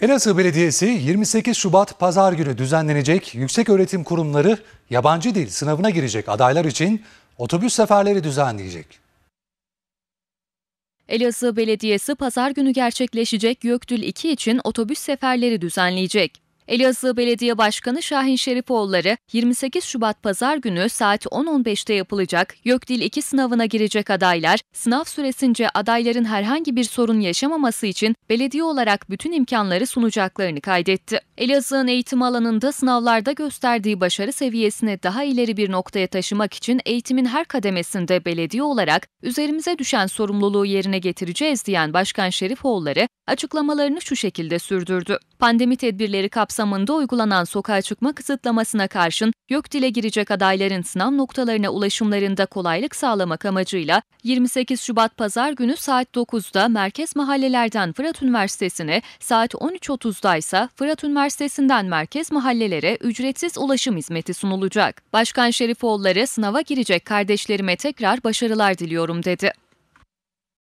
Elazığ Belediyesi 28 Şubat Pazar günü düzenlenecek Yüksek Öğretim Kurumları yabancı dil sınavına girecek adaylar için otobüs seferleri düzenleyecek. Elazığ Belediyesi pazar günü gerçekleşecek Göktül 2 için otobüs seferleri düzenleyecek. Elazığ Belediye Başkanı Şahin Şerifoğulları 28 Şubat Pazar günü saat 10.15'te yapılacak YÖKDİL 2 sınavına girecek adaylar, sınav süresince adayların herhangi bir sorun yaşamaması için belediye olarak bütün imkanları sunacaklarını kaydetti. Elazığ'ın eğitim alanında sınavlarda gösterdiği başarı seviyesini daha ileri bir noktaya taşımak için eğitimin her kademesinde belediye olarak üzerimize düşen sorumluluğu yerine getireceğiz diyen Başkan Şerifoğulları açıklamalarını şu şekilde sürdürdü. Pandemi tedbirleri kapsamında kapsamında uygulanan sokağa çıkma kısıtlamasına karşın YÖKDİL'e girecek adayların sınav noktalarına ulaşımlarında kolaylık sağlamak amacıyla 28 Şubat Pazar günü saat 9'da merkez mahallelerden Fırat Üniversitesi'ne, saat 13.30'da ise Fırat Üniversitesi'nden merkez mahallelere ücretsiz ulaşım hizmeti sunulacak. Başkan Şerifoğulları sınava girecek kardeşlerime tekrar başarılar diliyorum dedi.